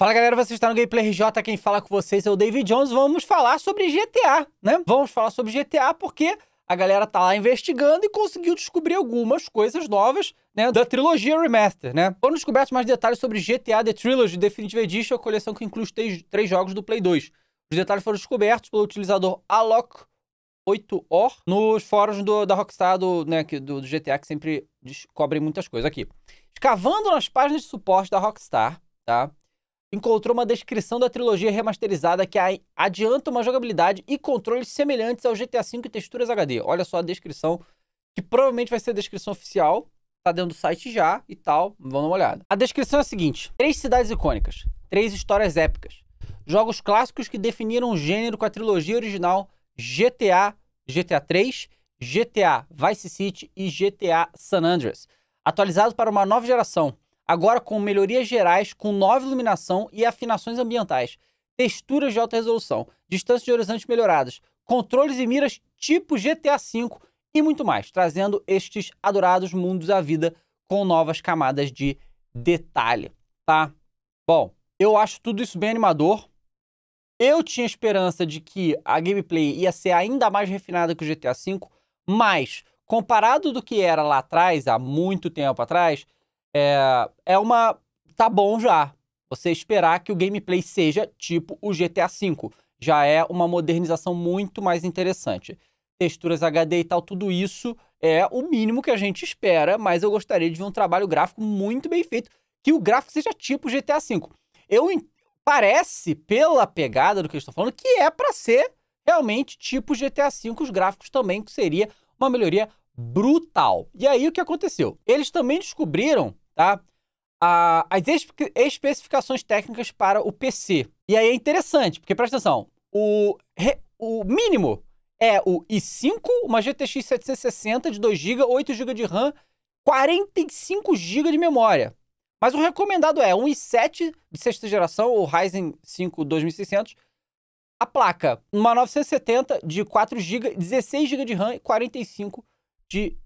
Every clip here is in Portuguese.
Fala galera, você está no Gameplay RJ, quem fala com vocês é o David Jones, vamos falar sobre GTA, né? Vamos falar sobre GTA porque a galera tá lá investigando e conseguiu descobrir algumas coisas novas, né, da trilogia Remaster, né? Foram descobertos mais detalhes sobre GTA The Trilogy Definitive Edition, a coleção que inclui os três, três jogos do Play 2. Os detalhes foram descobertos pelo utilizador Alok 8OR nos fóruns do, da Rockstar, do, né, do, do GTA, que sempre descobrem muitas coisas aqui. Escavando nas páginas de suporte da Rockstar, tá? encontrou uma descrição da trilogia remasterizada que adianta uma jogabilidade e controles semelhantes ao GTA V e texturas HD. Olha só a descrição, que provavelmente vai ser a descrição oficial, tá dentro do site já e tal, vamos dar uma olhada. A descrição é a seguinte: três cidades icônicas, três histórias épicas, jogos clássicos que definiram o gênero com a trilogia original GTA, GTA 3, GTA Vice City e GTA San Andreas, atualizados para uma nova geração agora com melhorias gerais, com nova iluminação e afinações ambientais, texturas de alta resolução, distância de horizontes melhoradas, controles e miras tipo GTA V e muito mais, trazendo estes adorados mundos à vida com novas camadas de detalhe, tá? Bom, eu acho tudo isso bem animador. Eu tinha esperança de que a gameplay ia ser ainda mais refinada que o GTA V, mas comparado do que era lá atrás, há muito tempo atrás, é, é uma. Tá bom já. Você esperar que o gameplay seja tipo o GTA V. Já é uma modernização muito mais interessante. Texturas HD e tal, tudo isso é o mínimo que a gente espera, mas eu gostaria de ver um trabalho gráfico muito bem feito. Que o gráfico seja tipo GTA V. Eu parece, pela pegada do que eles estão falando, que é para ser realmente tipo GTA V, os gráficos também, que seria uma melhoria brutal. E aí o que aconteceu? Eles também descobriram tá? A, as especificações técnicas para o PC. E aí é interessante, porque presta atenção, o, re, o mínimo é o i5, uma GTX 760 de 2 GB, 8 GB de RAM, 45 GB de memória. Mas o recomendado é um i7 de sexta geração, ou Ryzen 5 2600, a placa, uma 970 de 4 GB, 16 GB de RAM e 45 de,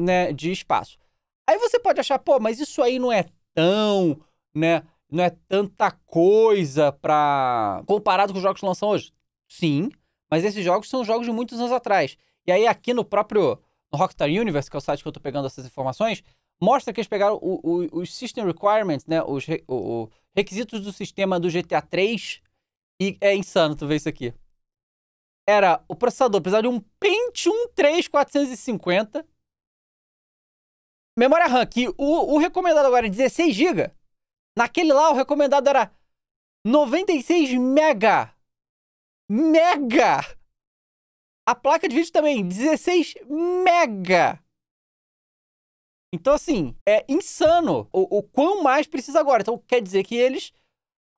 né, de espaço. Aí você pode achar, pô, mas isso aí não é tão, né? Não é tanta coisa pra. comparado com os jogos que lançam hoje. Sim, mas esses jogos são jogos de muitos anos atrás. E aí, aqui no próprio no Rockstar Universe, que é o site que eu tô pegando essas informações, mostra que eles pegaram os System Requirements, né? Os re, o, requisitos do sistema do GTA 3. E é insano tu ver isso aqui. Era o processador precisava de um Pentium 3 450 memória RAM, que o, o recomendado agora é 16 GB. Naquele lá, o recomendado era 96 mega. Mega! A placa de vídeo também, 16 mega. Então, assim, é insano o, o quão mais precisa agora. Então, quer dizer que eles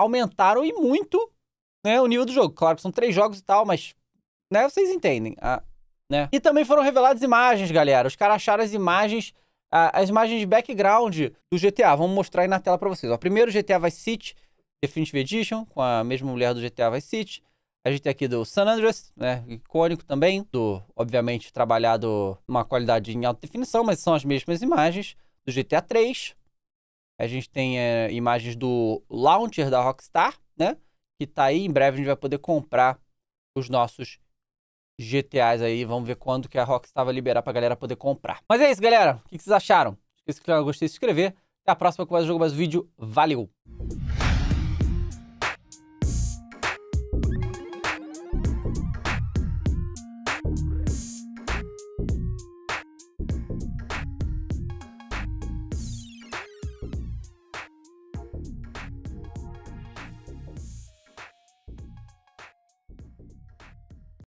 aumentaram e muito né, o nível do jogo. Claro que são três jogos e tal, mas né, vocês entendem. Ah, né? E também foram reveladas imagens, galera. Os caras acharam as imagens as imagens de background do GTA. Vamos mostrar aí na tela para vocês. Ó, primeiro GTA Vice City Definitive Edition, com a mesma mulher do GTA Vice City. A gente tem aqui do San Andreas, né, icônico também, do, obviamente, trabalhado uma qualidade em alta definição, mas são as mesmas imagens do GTA 3. A gente tem é, imagens do launcher da Rockstar, né, que tá aí, em breve a gente vai poder comprar os nossos GTAs aí. Vamos ver quando que a Rockstar vai liberar pra galera poder comprar. Mas é isso, galera. O que, vocês acharam? Se esqueça de clicar gostei e se inscrever. Até a próxima com mais jogo, mais vídeo. Valeu!